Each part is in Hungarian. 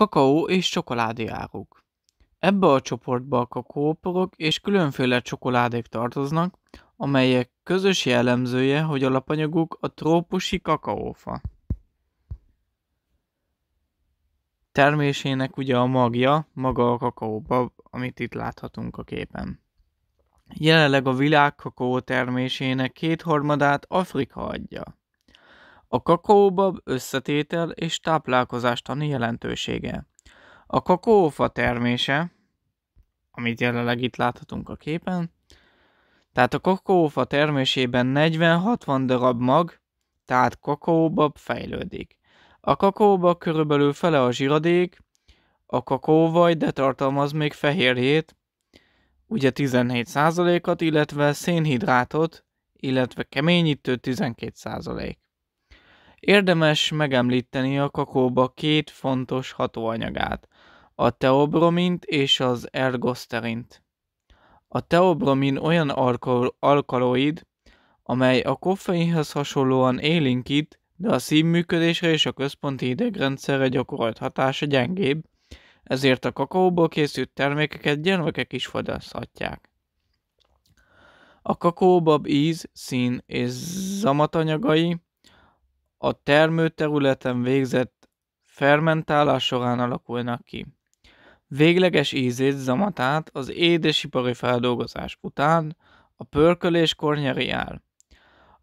Kakaó és csokoládé áruk. Ebbe a csoportba a kakaóporok és különféle csokoládék tartoznak, amelyek közös jellemzője, hogy alapanyaguk a trópusi kakaófa. Termésének ugye a magja, maga a kakaóba, amit itt láthatunk a képen. Jelenleg a világ kakaó termésének kétharmadát Afrika adja. A kakaóbab összetétel és táplálkozástani jelentősége. A kakaófa termése, amit jelenleg itt láthatunk a képen, tehát a kakaófa termésében 40-60 darab mag, tehát kakaóbab fejlődik. A kakaóba körülbelül fele a zsiradék, a kakaóvaj, de tartalmaz még fehérjét, ugye 17%-at, illetve szénhidrátot, illetve keményítő 12%. Érdemes megemlíteni a kakóba két fontos hatóanyagát, a teobromint és az ergoszterint. A teobromin olyan alko- alkaloid, amely a koffeinhez hasonlóan élinkít, de a szívműködésre és a központi idegrendszerre gyakorolt hatása gyengébb, ezért a kakaóból készült termékeket gyermekek is fogyaszthatják. A kakaóbab íz, szín és zamatanyagai a termőterületen végzett fermentálás során alakulnak ki. Végleges ízét, zamatát az édesipari feldolgozás után a pörköléskor nyeri el.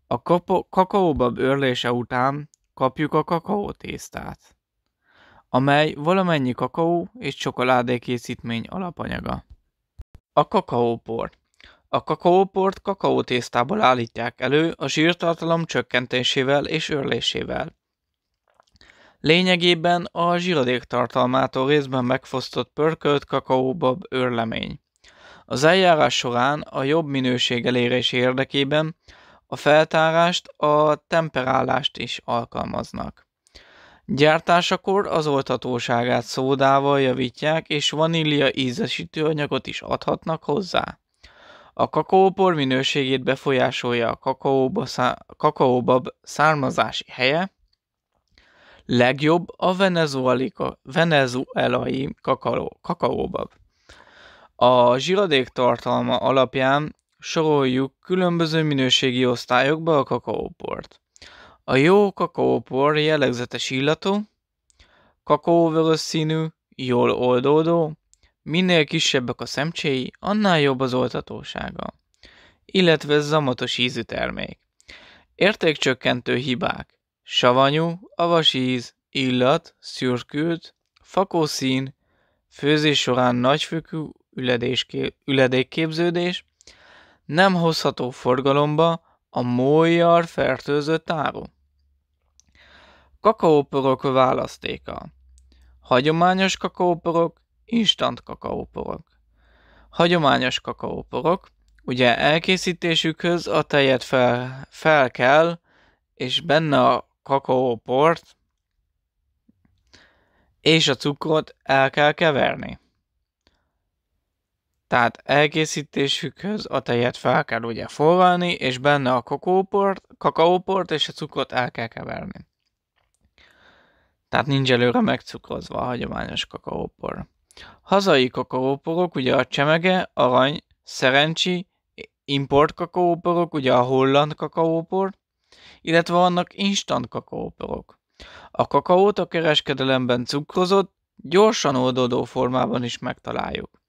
A kakaóbab őrlése után kapjuk a kakaótésztát, amely valamennyi kakaó és csokoládé készítmény alapanyaga. A kakaópor a kakaóport kakaótésztából állítják elő a zsírtartalom csökkentésével és őrlésével. Lényegében a zsiradék tartalmától részben megfosztott pörkölt kakaóbab őrlemény. Az eljárás során a jobb minőség elérés érdekében a feltárást, a temperálást is alkalmaznak. Gyártásakor az oltatóságát szódával javítják, és vanília ízesítőanyagot is adhatnak hozzá. A kakaópor minőségét befolyásolja a kakaóba szá- kakaóbab származási helye, legjobb a venezuelai kakaó, kakaóbab. A zsiradék tartalma alapján soroljuk különböző minőségi osztályokba a kakaóport. A jó kakaópor jellegzetes illatú, kakaóvörös színű, jól oldódó, Minél kisebbek a szemcséi, annál jobb az oltatósága. Illetve zamatos ízű termék. Értékcsökkentő hibák. Savanyú, avas íz, illat, szürkült, fakószín, főzés során nagyfökű üledékképződés, nem hozható forgalomba a mójjal fertőzött áru. Kakaóporok választéka Hagyományos kakaóporok, instant kakaóporok. Hagyományos kakaóporok, ugye elkészítésükhöz a tejet fel, fel kell, és benne a kakaóport és a cukrot el kell keverni. Tehát elkészítésükhöz a tejet fel kell ugye forralni, és benne a kakaóport, kakaóport és a cukrot el kell keverni. Tehát nincs előre megcukrozva a hagyományos kakaópor. Hazai kakaóporok, ugye a csemege, arany, szerencsi, import kakaóporok, ugye a holland kakaópor, illetve vannak instant kakaóporok. A kakaót a kereskedelemben cukrozott, gyorsan oldódó formában is megtaláljuk.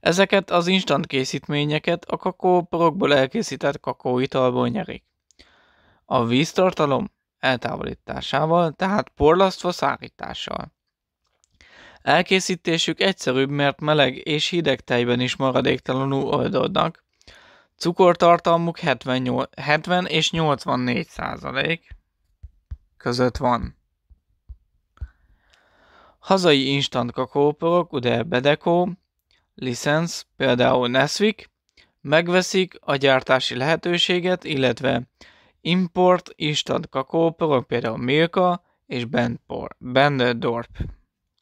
Ezeket az instant készítményeket a kakaóporokból elkészített kakaóitalból nyerik. A víztartalom eltávolításával, tehát porlasztva szárítással. Elkészítésük egyszerűbb, mert meleg és hideg tejben is maradéktalanul oldódnak. Cukortartalmuk 78, 70 és 84 százalék között van. Hazai instant kakóporok, ugye Bedeco, licensz, például Nesvik, megveszik a gyártási lehetőséget, illetve import instant kakóporok, például Milka és Bendorp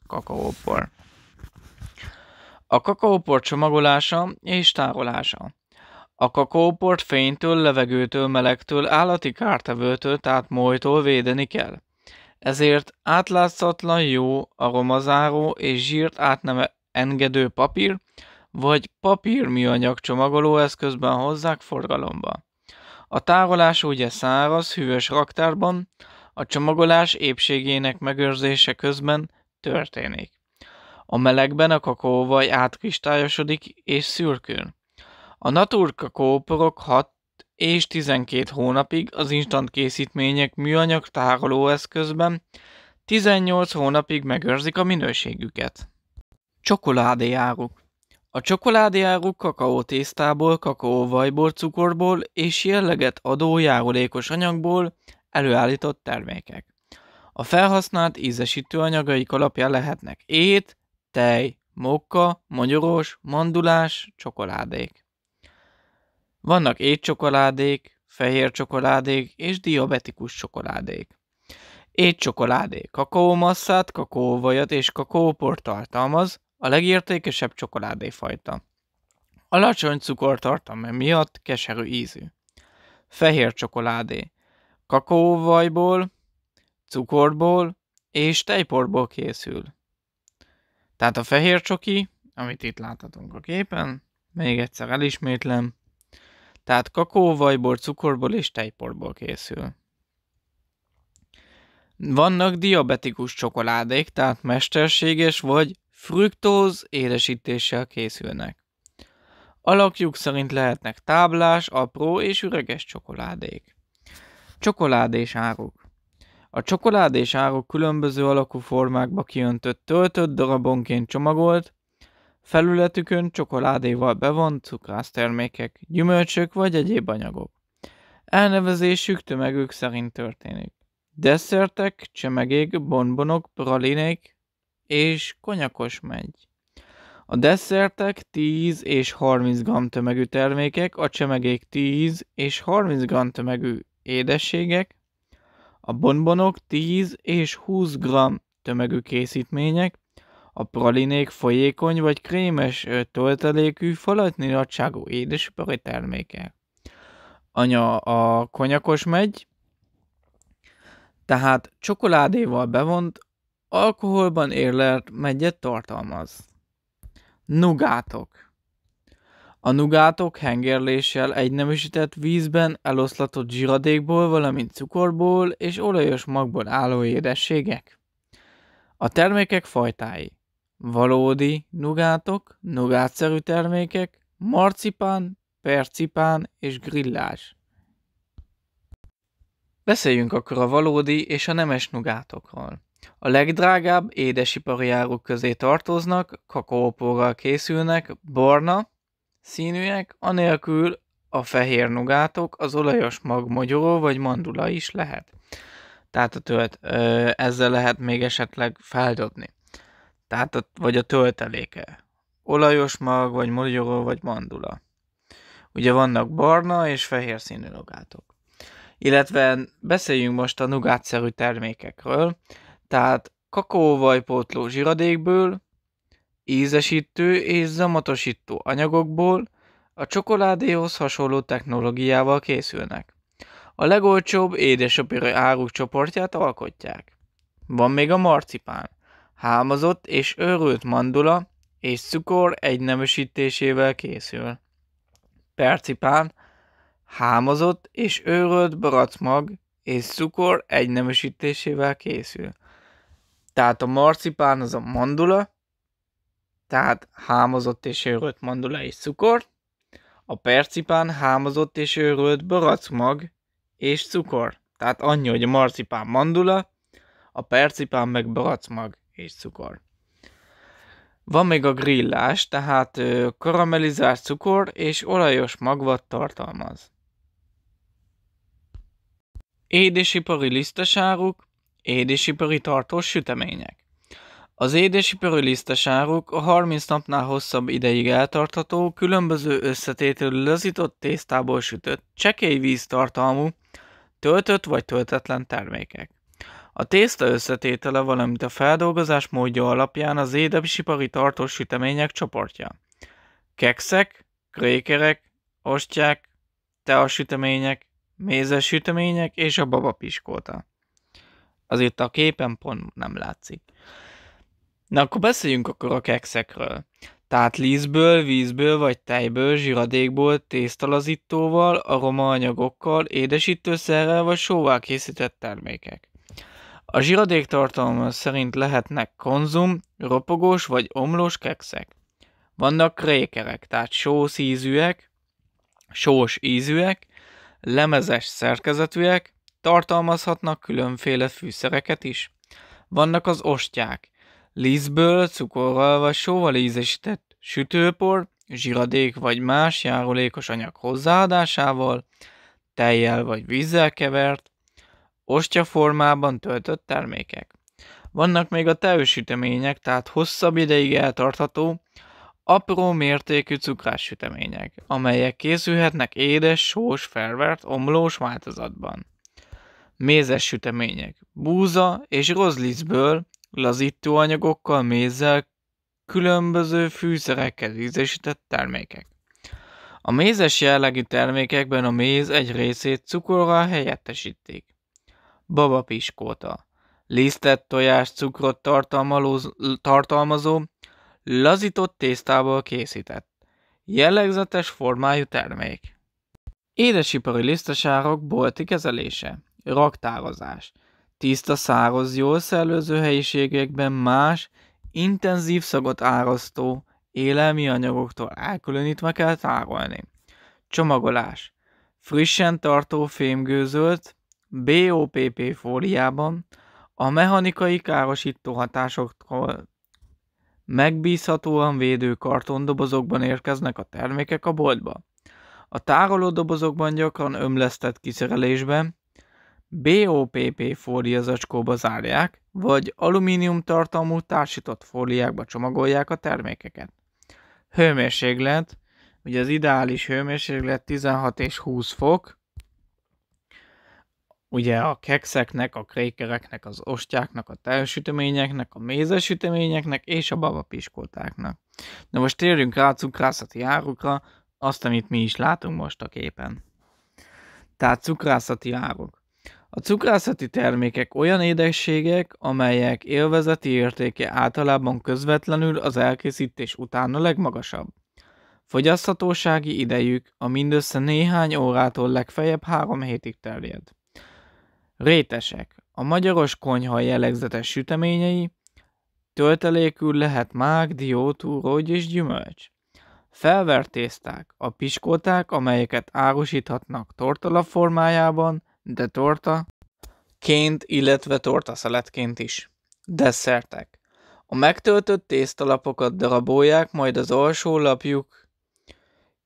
kakaópor. A kakaópor csomagolása és tárolása. A kakaóport fénytől, levegőtől, melegtől, állati kártevőtől, tehát molytól védeni kell. Ezért átlátszatlan jó, aromazáró és zsírt át nem engedő papír, vagy papírműanyag csomagoló eszközben hozzák forgalomba. A tárolás ugye száraz, hűvös raktárban, a csomagolás épségének megőrzése közben történik. A melegben a kakóvaj átkristályosodik és szürkül. A natur kakóporok 6 és 12 hónapig az instant készítmények műanyag tárolóeszközben 18 hónapig megőrzik a minőségüket. Csokoládéáruk A csokoládéáruk kakaótésztából, kakaóvajból, cukorból és jelleget adó járulékos anyagból előállított termékek. A felhasznált ízesítőanyagaik alapján lehetnek ét, tej, mokka, magyaros, mandulás, csokoládék. Vannak étcsokoládék, fehér csokoládék és diabetikus csokoládék. Étcsokoládé kakaómasszát, kakaóvajat és kakaóport tartalmaz, a legértékesebb csokoládéfajta. Alacsony cukortartalma miatt keserű ízű. Fehér csokoládé. Kakaóvajból, cukorból és tejporból készül. Tehát a fehér csoki, amit itt láthatunk a képen, még egyszer elismétlem, tehát kakóvajból, cukorból és tejporból készül. Vannak diabetikus csokoládék, tehát mesterséges vagy fruktóz édesítéssel készülnek. Alakjuk szerint lehetnek táblás, apró és üreges csokoládék. Csokoládés áruk. A csokoládé és árok különböző alakú formákba kiöntött töltött darabonként csomagolt, felületükön csokoládéval bevont cukrásztermékek, gyümölcsök vagy egyéb anyagok. Elnevezésük tömegük szerint történik. Desszertek, csemegék, bonbonok, pralinék és konyakos megy. A desszertek 10 és 30 g tömegű termékek, a csemegék 10 és 30 g tömegű édességek, a bonbonok 10 és 20 g tömegű készítmények, a pralinék folyékony vagy krémes töltelékű falatni nagyságú édesipari termékek. Anya a konyakos megy, tehát csokoládéval bevont, alkoholban érlelt megyet tartalmaz. Nugátok. A nugátok hengerléssel egy nemesített vízben eloszlatott zsiradékból, valamint cukorból és olajos magból álló édességek. A termékek fajtái Valódi nugátok, nugátszerű termékek, marcipán, percipán és grillás. Beszéljünk akkor a valódi és a nemes nugátokról. A legdrágább édesipari áruk közé tartoznak, kakaópóral készülnek, barna, színűek, anélkül a fehér nugátok az olajos magmogyó vagy mandula is lehet. Tehát a tölt, ö, ezzel lehet még esetleg feldobni. Tehát a, vagy a tölteléke. Olajos mag, vagy mogyoró, vagy mandula. Ugye vannak barna és fehér színű nugátok. Illetve beszéljünk most a nugátszerű termékekről. Tehát kakaóvajpótló zsiradékből, ízesítő és zamatosító anyagokból a csokoládéhoz hasonló technológiával készülnek. A legolcsóbb édesapira áruk csoportját alkotják. Van még a marcipán, hámozott és őrült mandula és cukor egynemesítésével készül. Percipán, hámozott és őrölt baracmag és cukor egynemesítésével készül. Tehát a marcipán az a mandula, tehát hámozott és őrölt mandula és cukor, a percipán hámozott és őrölt barackmag és cukor. Tehát annyi, hogy a marcipán mandula, a percipán meg barackmag és cukor. Van még a grillás, tehát karamellizált cukor és olajos magvat tartalmaz. Édesipari lisztesáruk, édesipari tartós sütemények. Az édesipari lisztesáruk a 30 napnál hosszabb ideig eltartható, különböző összetételű lazított tésztából sütött, csekély víztartalmú, töltött vagy töltetlen termékek. A tészta összetétele, valamint a feldolgozás módja alapján az édesipari tartós sütemények csoportja. Kekszek, krékerek, ostyák, teasütemények, mézes sütemények és a babapiskóta. Az itt a képen pont nem látszik. Na akkor beszéljünk akkor a kekszekről. Tehát lízből, vízből vagy tejből, zsiradékból, tésztalazítóval, aromaanyagokkal, édesítőszerrel vagy sóval készített termékek. A zsiradék tartalma szerint lehetnek konzum, ropogós vagy omlós kekszek. Vannak krékerek, tehát sós ízűek, sós ízűek, lemezes szerkezetűek, tartalmazhatnak különféle fűszereket is. Vannak az ostyák, Lisztből, sóval ízesített sütőpor, zsiradék vagy más járulékos anyag hozzáadásával, tejjel vagy vízzel kevert, ostya formában töltött termékek. Vannak még a teősütemények, tehát hosszabb ideig eltartható, apró mértékű cukrás sütemények, amelyek készülhetnek édes, sós, felvert, omlós változatban. Mézes sütemények, búza és rozlizből, lazítóanyagokkal, mézzel, különböző fűszerekkel ízesített termékek. A mézes jellegű termékekben a méz egy részét cukorral helyettesítik. piskóta. Lisztet, tojás, cukrot tartalmazó, lazított tésztából készített. Jellegzetes formájú termék. Édesipari lisztesárok bolti kezelése, raktározás. Tiszta száraz, jól szellőző helyiségekben más, intenzív szagot árasztó élelmi anyagoktól elkülönítve kell tárolni. Csomagolás. Frissen tartó fémgőzölt, BOPP fóliában, a mechanikai károsító hatásoktól megbízhatóan védő kartondobozokban érkeznek a termékek a boltba. A tárolódobozokban gyakran ömlesztett kiszerelésben, BOPP fóliazacskóba zárják, vagy alumínium tartalmú társított fóliákba csomagolják a termékeket. Hőmérséklet, ugye az ideális hőmérséklet 16 és 20 fok, ugye a kekszeknek, a krékereknek, az ostyáknak, a tejsüteményeknek, a mézesüteményeknek és a babapiskoltáknak. Na most térjünk rá a cukrászati árukra, azt, amit mi is látunk most a képen. Tehát cukrászati áruk. A cukrászati termékek olyan édességek, amelyek élvezeti értéke általában közvetlenül az elkészítés után a legmagasabb. Fogyaszthatósági idejük a mindössze néhány órától legfeljebb három hétig terjed. Rétesek. A magyaros konyha jellegzetes süteményei, töltelékül lehet mág, dió, túrógy és gyümölcs. Felvert tészták, a piskóták, amelyeket árusíthatnak tortala formájában, de torta ként, illetve torta szeletként is. Desszertek. A megtöltött tésztalapokat darabolják, majd az alsó lapjuk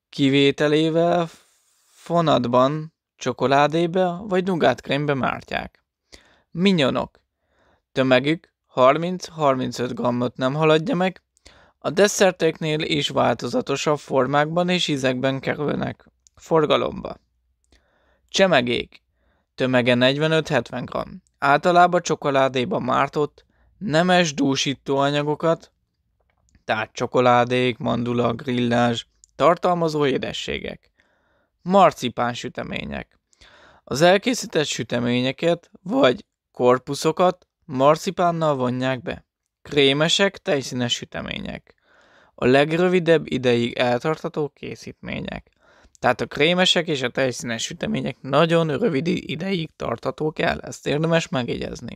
kivételével fonatban csokoládébe vagy nugátkrémbe mártják. Minyonok. Tömegük 30-35 grammot nem haladja meg, a desszerteknél is változatosabb formákban és ízekben kerülnek forgalomba. Csemegék Tömege 45-70 g. Általában csokoládéba mártott, nemes dúsító anyagokat, tehát csokoládék, mandula, grillázs, tartalmazó édességek. Marcipán sütemények. Az elkészített süteményeket vagy korpuszokat marcipánnal vonják be. Krémesek, tejszínes sütemények. A legrövidebb ideig eltartató készítmények. Tehát a krémesek és a tejszínes sütemények nagyon rövid ideig tarthatók el, ezt érdemes megjegyezni.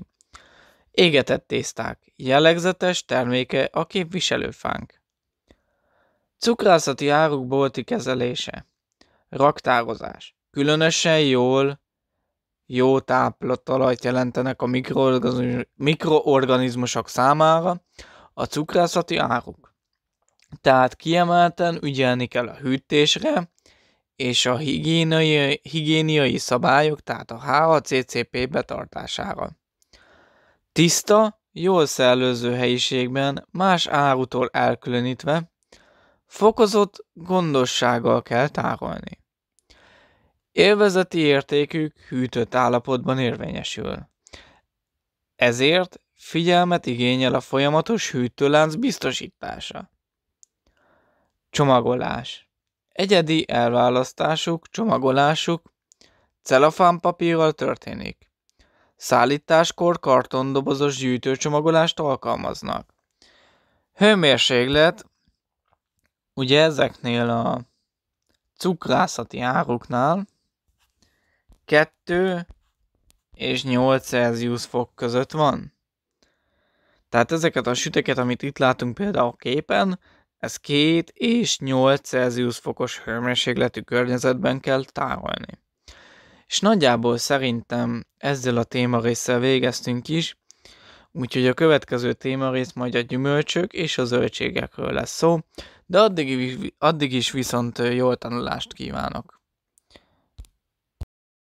Égetett tészták, jellegzetes terméke a képviselőfánk. Cukrászati áruk bolti kezelése. Raktározás. Különösen jól jó táplatalajt jelentenek a mikroorganizmusok számára a cukrászati áruk. Tehát kiemelten ügyelni kell a hűtésre, és a higiéniai, higiéniai szabályok, tehát a HACCP betartására. Tiszta, jól szellőző helyiségben, más árutól elkülönítve, fokozott gondossággal kell tárolni. Élvezeti értékük hűtött állapotban érvényesül. Ezért figyelmet igényel a folyamatos hűtőlánc biztosítása. Csomagolás Egyedi elválasztásuk, csomagolásuk celofánpapírral történik. Szállításkor kartondobozos gyűjtőcsomagolást alkalmaznak. Hőmérséklet, ugye ezeknél a cukrászati áruknál 2 és 8 Celsius fok között van. Tehát ezeket a süteket, amit itt látunk például a képen, ez két és 8 Celsius fokos hőmérsékletű környezetben kell tárolni. És nagyjából szerintem ezzel a témarészsel végeztünk is, úgyhogy a következő témarész majd a gyümölcsök és a zöldségekről lesz szó, de addig, is viszont jó tanulást kívánok!